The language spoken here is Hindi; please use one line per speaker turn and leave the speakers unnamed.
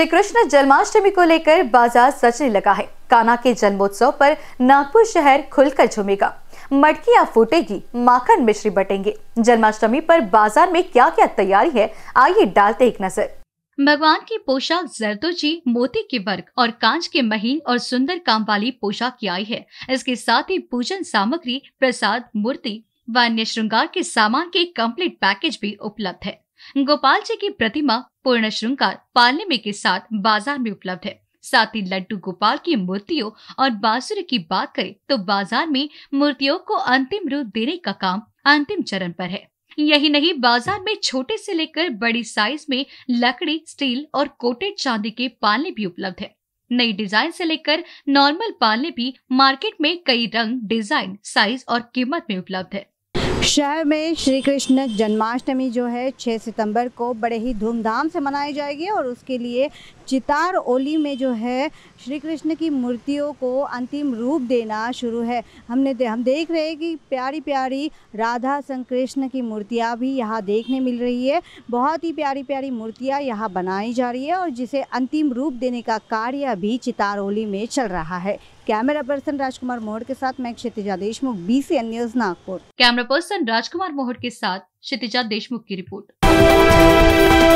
श्री कृष्ण जन्माष्टमी को लेकर बाजार सजने लगा है काना के जन्मोत्सव पर नागपुर शहर खुलकर झूमेगा मटकियां फूटेगी माखन मिश्री बटेंगे जन्माष्टमी पर बाजार में क्या क्या तैयारी है आइए डालते एक नजर भगवान की पोशाक जरदोजी मोती के वर्ग और कांच के महीन और सुंदर काम वाली पोशाक की आई है इसके साथ ही पूजन सामग्री प्रसाद मूर्ति व अन्य श्रृंगार के सामान के कंप्लीट पैकेज भी उपलब्ध है गोपाल जी की प्रतिमा पूर्ण श्रृंगार पालने के साथ बाजार में उपलब्ध है साथ ही लड्डू गोपाल की मूर्तियों और बासुर की बात करें तो बाजार में मूर्तियों को अंतिम रूप देने का काम अंतिम चरण पर है यही नहीं बाजार में छोटे से लेकर बड़ी साइज में लकड़ी स्टील और कोटेड चांदी के पालने भी उपलब्ध है नई डिजाइन से लेकर नॉर्मल पालने भी मार्केट में कई रंग डिजाइन साइज और कीमत में उपलब्ध है
शहर में श्री कृष्ण जन्माष्टमी जो है 6 सितंबर को बड़े ही धूमधाम से मनाई जाएगी और उसके लिए चितार ओली में जो है श्री कृष्ण की मूर्तियों को अंतिम रूप देना शुरू है हमने दे, हम देख रहे हैं कि प्यारी प्यारी राधा संकृष्ण की मूर्तियाँ भी यहाँ देखने मिल रही है बहुत ही प्यारी प्यारी मूर्तियाँ यहाँ बनाई जा रही है और जिसे अंतिम रूप देने का कार्य भी चितार ओली में चल रहा है कैमरा पर्सन राजकुमार मोहर के साथ मैं Kshitija Deshmukh B C N news Nagpur
camera person Rajkumar Mohar के साथ क्षितिजा देशमुख की रिपोर्ट